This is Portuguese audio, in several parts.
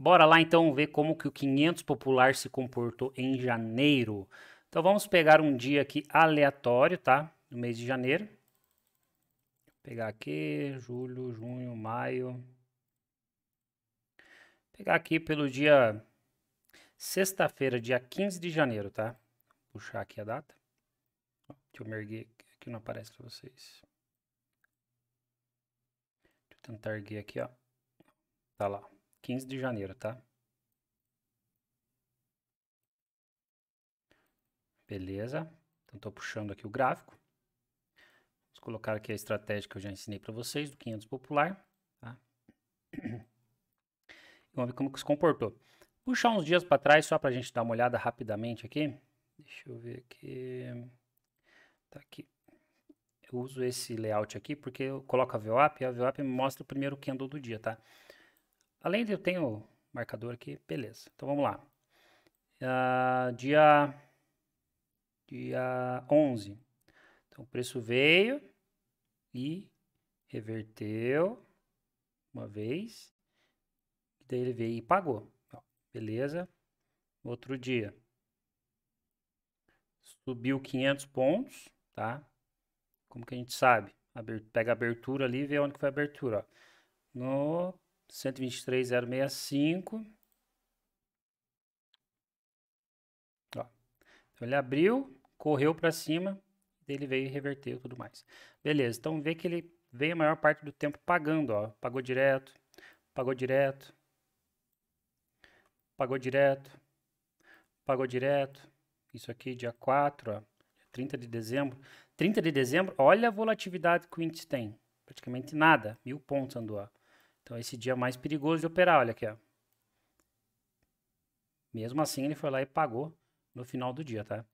Bora lá então ver como que o 500 popular se comportou em janeiro. Então vamos pegar um dia aqui aleatório, tá? No mês de janeiro. Vou pegar aqui julho, junho, maio. Vou pegar aqui pelo dia sexta-feira, dia 15 de janeiro, tá? Vou puxar aqui a data. Deixa eu me erguer aqui, não aparece para vocês. Deixa eu tentar erguer aqui, ó. Tá lá. 15 de janeiro, tá? Beleza. Então, estou puxando aqui o gráfico. Vamos colocar aqui a estratégia que eu já ensinei para vocês, do 500 popular. Tá? Vamos ver como que se comportou. Puxar uns dias para trás, só para a gente dar uma olhada rapidamente aqui. Deixa eu ver aqui. Tá aqui. Eu uso esse layout aqui porque eu coloco a VWAP e a VWAP me mostra o primeiro candle do dia, tá? Além de eu tenho marcador aqui, beleza. Então vamos lá. Uh, dia, dia 11. Então o preço veio e reverteu uma vez. Daí ele veio e pagou. Beleza. Outro dia. Subiu 500 pontos, tá? Como que a gente sabe? Pega a abertura ali e vê onde que foi a abertura. Ó. No 123065. Então ele abriu, correu para cima, ele veio e reverteu tudo mais. Beleza, então vê que ele veio a maior parte do tempo pagando, ó. Pagou direto, pagou direto, pagou direto, pagou direto. Isso aqui dia 4, ó, 30 de dezembro. 30 de dezembro, olha a volatilidade que o índice tem. Praticamente nada, mil pontos andou, então esse dia mais perigoso de operar, olha aqui, ó. Mesmo assim ele foi lá e pagou no final do dia, tá?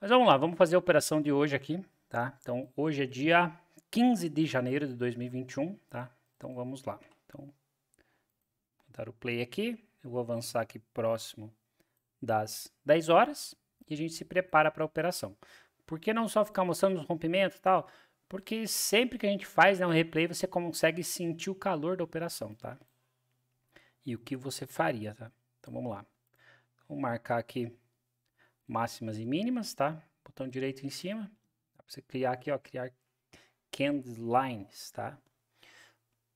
Mas vamos lá, vamos fazer a operação de hoje aqui, tá? Então hoje é dia 15 de janeiro de 2021, tá? Então vamos lá. Então vou dar o play aqui, eu vou avançar aqui próximo das 10 horas e a gente se prepara para a operação. Por que não só ficar mostrando os rompimentos e tal? Porque sempre que a gente faz né, um replay, você consegue sentir o calor da operação, tá? E o que você faria, tá? Então vamos lá. Vou marcar aqui máximas e mínimas, tá? Botão direito em cima. Dá pra você criar aqui, ó, criar lines, tá?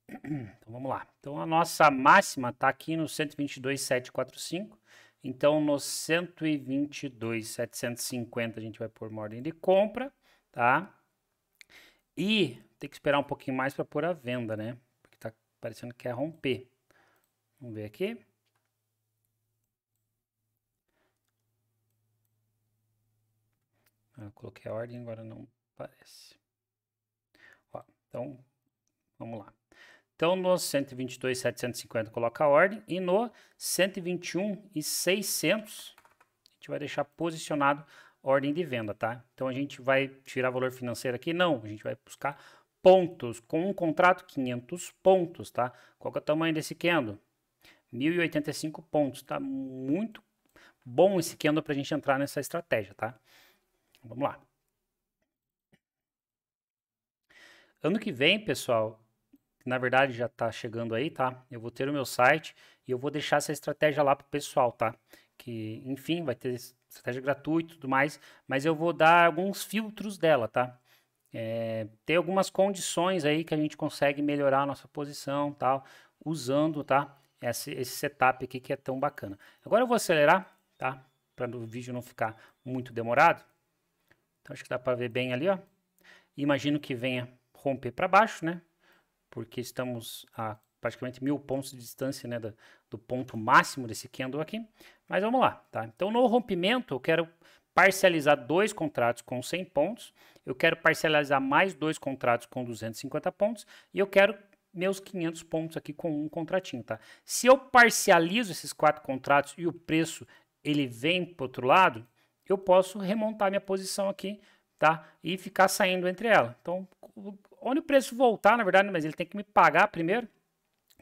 Então vamos lá. Então a nossa máxima está aqui no 122,745. Então no 122,750 a gente vai pôr uma ordem de compra, tá? E tem que esperar um pouquinho mais para pôr a venda, né? Porque tá parecendo que quer romper. Vamos ver aqui. Ah, eu coloquei a ordem, agora não parece. Ó, então, vamos lá. Então, no 122,750 coloca a ordem e no 121,600 a gente vai deixar posicionado ordem de venda, tá? Então a gente vai tirar valor financeiro aqui? Não, a gente vai buscar pontos. Com um contrato, 500 pontos, tá? Qual é o tamanho desse candle? 1.085 pontos, tá? Muito bom esse candle para a gente entrar nessa estratégia, tá? Vamos lá. Ano que vem, pessoal, na verdade já está chegando aí, tá? Eu vou ter o meu site e eu vou deixar essa estratégia lá pro pessoal, tá? Que, enfim, vai ter estratégia gratuita e tudo mais, mas eu vou dar alguns filtros dela, tá? É, tem algumas condições aí que a gente consegue melhorar a nossa posição, tal, usando, tá? Esse, esse setup aqui que é tão bacana. Agora eu vou acelerar, tá? Para o vídeo não ficar muito demorado. Então acho que dá para ver bem ali, ó. Imagino que venha romper para baixo, né? Porque estamos a praticamente mil pontos de distância né, do ponto máximo desse candle aqui. Mas vamos lá, tá? Então, no rompimento, eu quero parcializar dois contratos com 100 pontos, eu quero parcializar mais dois contratos com 250 pontos e eu quero meus 500 pontos aqui com um contratinho, tá? Se eu parcializo esses quatro contratos e o preço ele vem para outro lado, eu posso remontar minha posição aqui, tá? E ficar saindo entre ela. Então, onde o preço voltar, na verdade, mas ele tem que me pagar primeiro,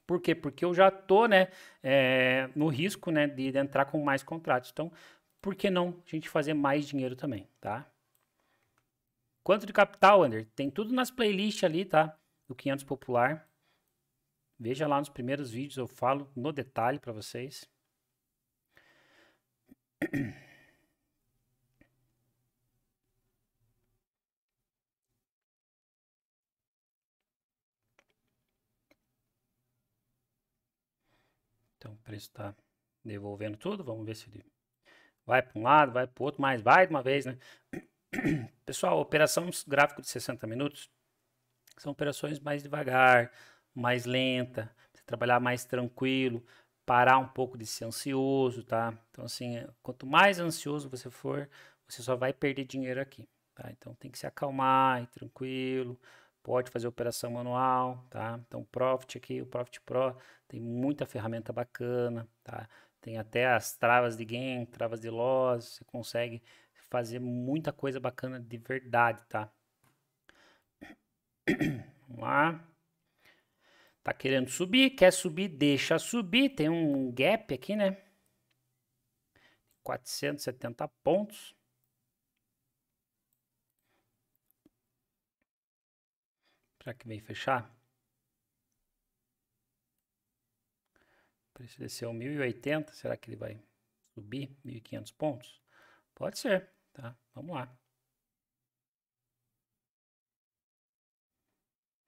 por quê? Porque eu já tô, né, é, no risco, né, de, de entrar com mais contratos. Então, por que não a gente fazer mais dinheiro também, tá? Quanto de capital, Ander? Tem tudo nas playlists ali, tá? Do 500 Popular. Veja lá nos primeiros vídeos, eu falo no detalhe para vocês. Então o preço está devolvendo tudo. Vamos ver se ele vai para um lado, vai para o outro, mas vai de uma vez, né? Pessoal, operação gráfico de 60 minutos são operações mais devagar, mais lenta, trabalhar mais tranquilo, parar um pouco de ser ansioso, tá? Então assim, quanto mais ansioso você for, você só vai perder dinheiro aqui, tá? Então tem que se acalmar, e tranquilo, pode fazer operação manual, tá? Então, Profit aqui, o Profit Pro tem muita ferramenta bacana, tá? Tem até as travas de gain, travas de loss, você consegue fazer muita coisa bacana de verdade, tá? Vamos lá. Tá querendo subir, quer subir, deixa subir, tem um gap aqui, né? 470 pontos. Será que vem fechar? O preço desceu 1.080, será que ele vai subir 1.500 pontos? Pode ser, tá? Vamos lá.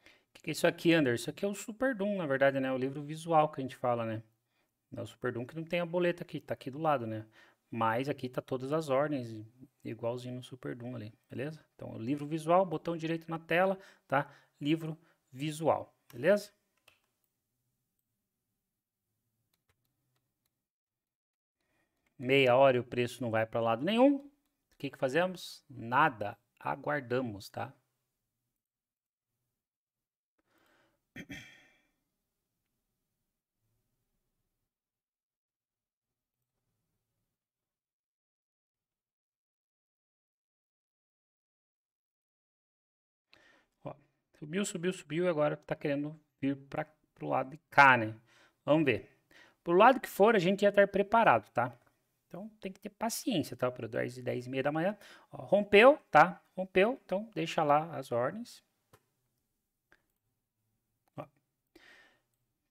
O que é isso aqui, Anderson? Isso aqui é o Super Doom, na verdade, né? O livro visual que a gente fala, né? É o Super Doom que não tem a boleta aqui, tá aqui do lado, né? Mas aqui tá todas as ordens, igualzinho no Super Doom ali, beleza? Então, o livro visual, botão direito na tela, tá? livro visual, beleza? Meia hora e o preço não vai para lado nenhum. O que, que fazemos? Nada. Aguardamos, tá? Subiu, subiu, subiu e agora está querendo vir para o lado de cá, né? Vamos ver. Pro lado que for, a gente ia estar tá preparado, tá? Então tem que ter paciência, tá? Para 10 e 10 e meia da manhã. Ó, rompeu, tá? Rompeu, então deixa lá as ordens. Ó.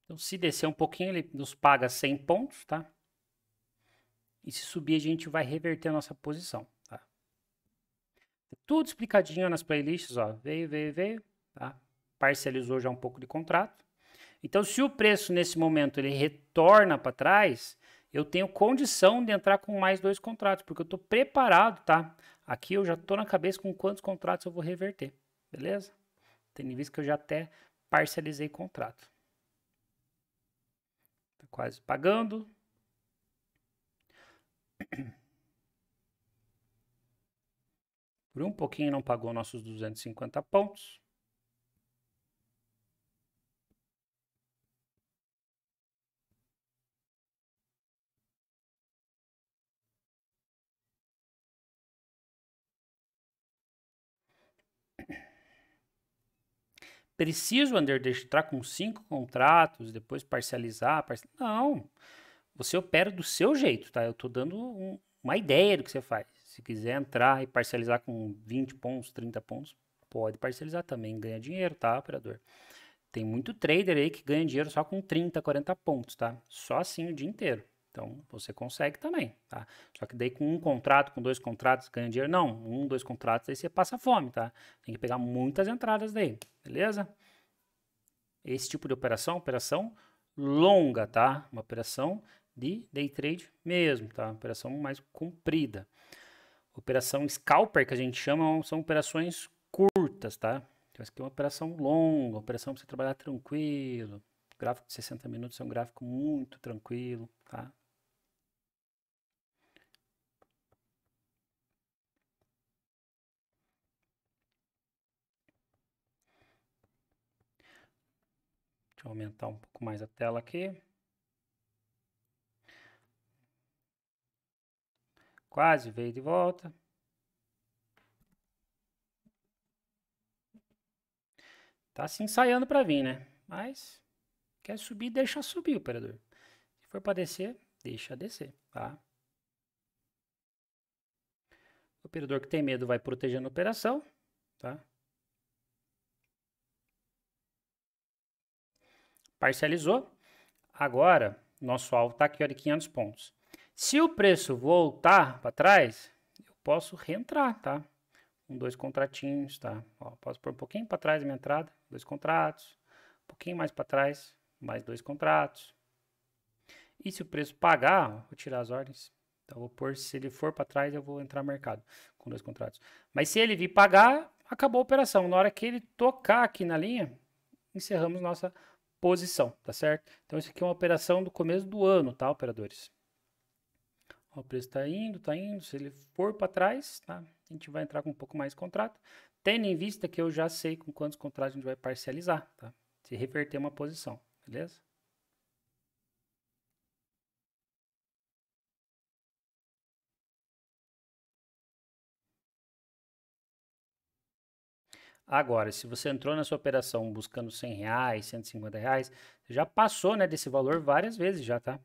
Então se descer um pouquinho, ele nos paga 100 pontos, tá? E se subir, a gente vai reverter a nossa posição, tá? Tudo explicadinho nas playlists, ó. Veio, veio, veio tá? parcializou já um pouco de contrato. Então, se o preço nesse momento ele retorna para trás, eu tenho condição de entrar com mais dois contratos, porque eu estou preparado, tá? Aqui eu já estou na cabeça com quantos contratos eu vou reverter, beleza? Tendo em vista que eu já até parcializei contrato. Tá quase pagando. Por um pouquinho não pagou nossos 250 pontos. preciso, Anderdex, entrar com cinco contratos, depois parcializar. Parcial... Não. Você opera do seu jeito, tá? Eu estou dando um, uma ideia do que você faz. Se quiser entrar e parcializar com 20 pontos, 30 pontos, pode parcializar também. Ganha dinheiro, tá, operador? Tem muito trader aí que ganha dinheiro só com 30, 40 pontos, tá? Só assim o dia inteiro. Então você consegue também, tá? Só que daí com um contrato, com dois contratos, ganha dinheiro. Não, um, dois contratos, aí você passa fome, tá? Tem que pegar muitas entradas daí, beleza? Esse tipo de operação, operação longa, tá? Uma operação de day trade mesmo, tá? Uma operação mais comprida. Operação scalper, que a gente chama, são operações curtas, tá? Então, essa aqui é uma operação longa, operação para você trabalhar tranquilo. gráfico de 60 minutos é um gráfico muito tranquilo, tá? Deixa eu aumentar um pouco mais a tela aqui. Quase veio de volta. Tá se ensaiando para vir, né? Mas quer subir, deixa subir, operador. Se for para descer, deixa descer, tá? O operador que tem medo vai protegendo a operação, tá? Parcializou. Agora, nosso alvo está aqui, olha, 500 pontos. Se o preço voltar para trás, eu posso reentrar, tá? Um, dois contratinhos, tá? Ó, posso pôr um pouquinho para trás a minha entrada, dois contratos. Um pouquinho mais para trás, mais dois contratos. E se o preço pagar, vou tirar as ordens. Então, vou pôr, se ele for para trás, eu vou entrar no mercado com dois contratos. Mas se ele vir pagar, acabou a operação. Na hora que ele tocar aqui na linha, encerramos nossa operação posição, tá certo? Então, isso aqui é uma operação do começo do ano, tá, operadores? O preço está indo, está indo. Se ele for para trás, tá? a gente vai entrar com um pouco mais de contrato. Tendo em vista que eu já sei com quantos contratos a gente vai parcializar, tá? Se reverter uma posição, beleza? Agora, se você entrou na sua operação buscando 100 reais, 150 reais, já passou né, desse valor várias vezes já, tá?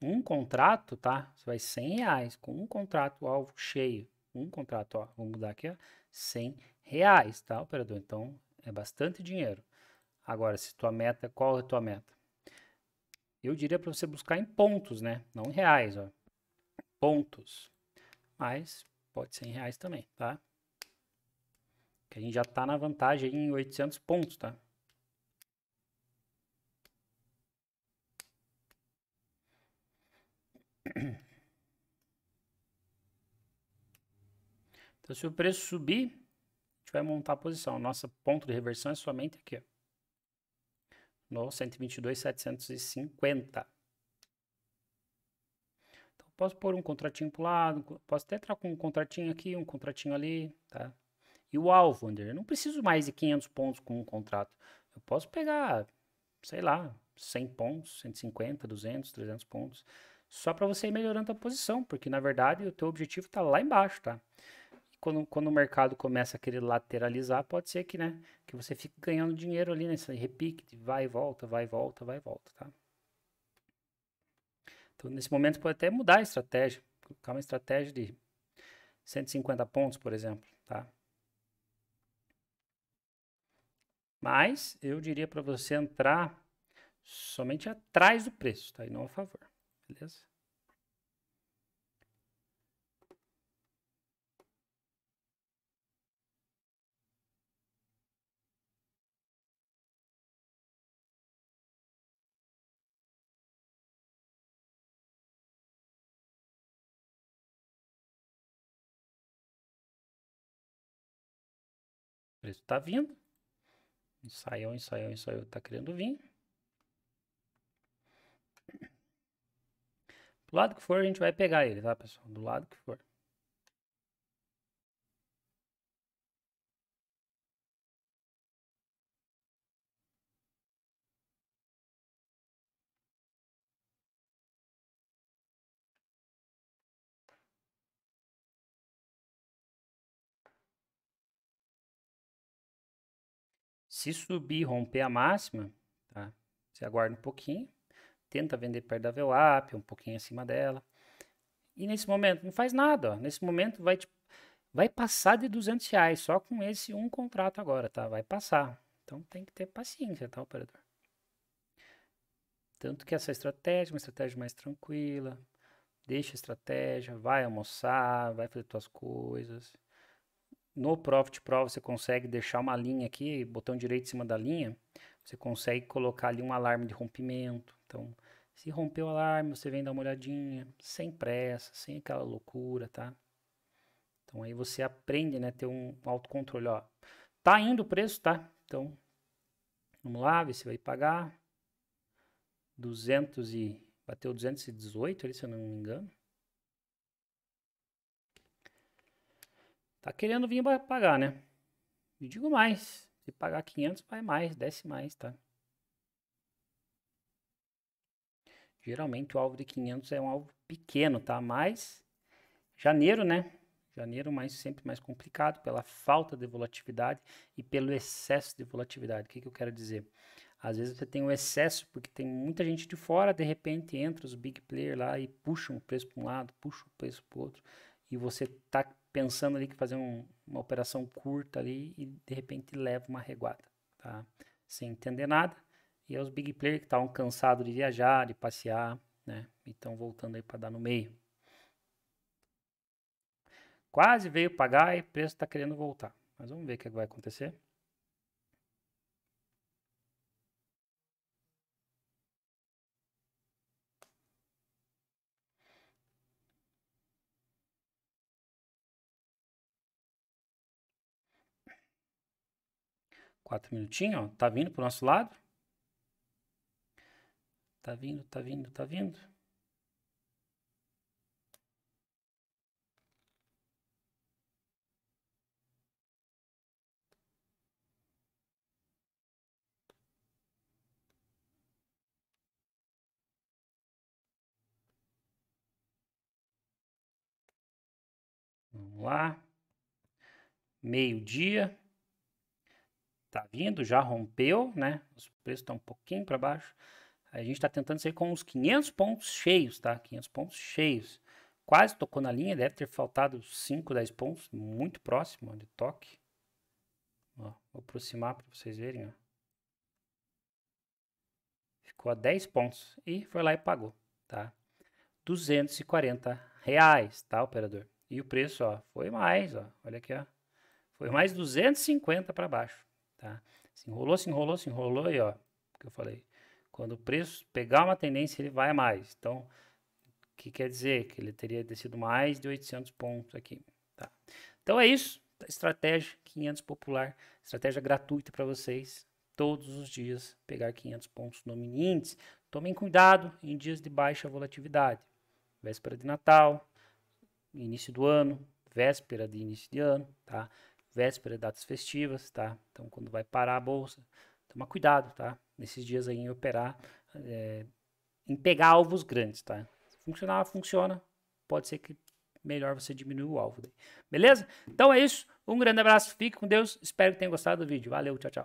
Um contrato, tá? Você vai 100 reais com um contrato alvo cheio. Um contrato, ó, vamos mudar aqui, ó, 100 reais, tá, operador? Então, é bastante dinheiro. Agora, se tua meta, qual é a tua meta? Eu diria para você buscar em pontos, né? Não em reais, ó pontos. Mas pode ser em reais também, tá? Que a gente já está na vantagem em 800 pontos, tá? Então, se o preço subir, a gente vai montar a posição. Nosso ponto de reversão é somente aqui, ó, no 122,750. Posso pôr um contratinho para o lado, posso até entrar com um contratinho aqui, um contratinho ali, tá? E o alvo, Ander, eu não preciso mais de 500 pontos com um contrato. Eu posso pegar, sei lá, 100 pontos, 150, 200, 300 pontos, só para você ir melhorando a posição, porque na verdade o teu objetivo está lá embaixo, tá? quando, quando o mercado começa a querer lateralizar, pode ser que, né, que você fique ganhando dinheiro ali nesse repique, vai e volta, vai e volta, vai e volta, tá? Então, nesse momento, pode até mudar a estratégia. Colocar uma estratégia de 150 pontos, por exemplo, tá? Mas eu diria para você entrar somente atrás do preço, tá? E não a favor, beleza? preço tá vindo. Ensaiou, ensaiou, ensaiou, tá querendo vir. Do lado que for, a gente vai pegar ele, tá, pessoal? Do lado que for. Se subir e romper a máxima, tá? Você aguarda um pouquinho, tenta vender perto da VWAP, um pouquinho acima dela. E nesse momento, não faz nada, ó. Nesse momento vai, vai passar de 200 reais, só com esse um contrato agora, tá? Vai passar. Então tem que ter paciência, tá, operador? Tanto que essa estratégia uma estratégia mais tranquila. Deixa a estratégia, vai almoçar, vai fazer tuas coisas. No Profit Pro você consegue deixar uma linha aqui, botão direito em cima da linha, você consegue colocar ali um alarme de rompimento. Então, se romper o alarme, você vem dar uma olhadinha, sem pressa, sem aquela loucura, tá? Então aí você aprende, né, ter um autocontrole, ó. Tá indo o preço, tá? Então, vamos lá, ver se vai pagar. 200 e bateu 218 ali, se eu não me engano. Tá querendo vir para pagar, né? E digo mais. Se pagar 500, vai mais, desce mais, tá? Geralmente o alvo de 500 é um alvo pequeno, tá? Mas janeiro, né? Janeiro mais sempre mais complicado pela falta de volatilidade e pelo excesso de volatilidade. O que, que eu quero dizer? Às vezes você tem o um excesso porque tem muita gente de fora, de repente entra os big players lá e puxam o preço para um lado, puxam o preço para o outro e você tá pensando ali que fazer um, uma operação curta ali e de repente leva uma reguada, tá? Sem entender nada. E é os big players que estavam cansados de viajar, de passear, né? E estão voltando aí para dar no meio. Quase veio pagar e o preço está querendo voltar. Mas vamos ver o que é vai acontecer. Quatro minutinhos, ó. Tá vindo pro nosso lado. Tá vindo, tá vindo, tá vindo. Vamos lá. Meio-dia tá vindo, já rompeu, né? Os preços estão tá um pouquinho para baixo. A gente está tentando sair com uns 500 pontos cheios, tá? 500 pontos cheios. Quase tocou na linha, deve ter faltado 5, 10 pontos, muito próximo de toque. Ó, vou aproximar para vocês verem, ó. Ficou a 10 pontos e foi lá e pagou, tá? 240 reais, tá, operador? E o preço, ó, foi mais, ó. Olha aqui, ó. Foi mais 250 para baixo tá? Se enrolou, se enrolou, se enrolou aí, ó, que eu falei. Quando o preço pegar uma tendência, ele vai a mais. Então, o que quer dizer? Que ele teria descido mais de 800 pontos aqui, tá? Então é isso, estratégia 500 popular, estratégia gratuita para vocês. Todos os dias pegar 500 pontos no mini índice. Tomem cuidado em dias de baixa volatilidade. Véspera de Natal, início do ano, véspera de início de ano, tá? véspera, datas festivas, tá? Então, quando vai parar a bolsa, toma cuidado, tá? Nesses dias aí em operar, é, em pegar alvos grandes, tá? Se funcionar, funciona. Pode ser que melhor você diminuir o alvo. Daí. Beleza? Então é isso. Um grande abraço, fique com Deus. Espero que tenham gostado do vídeo. Valeu, tchau, tchau.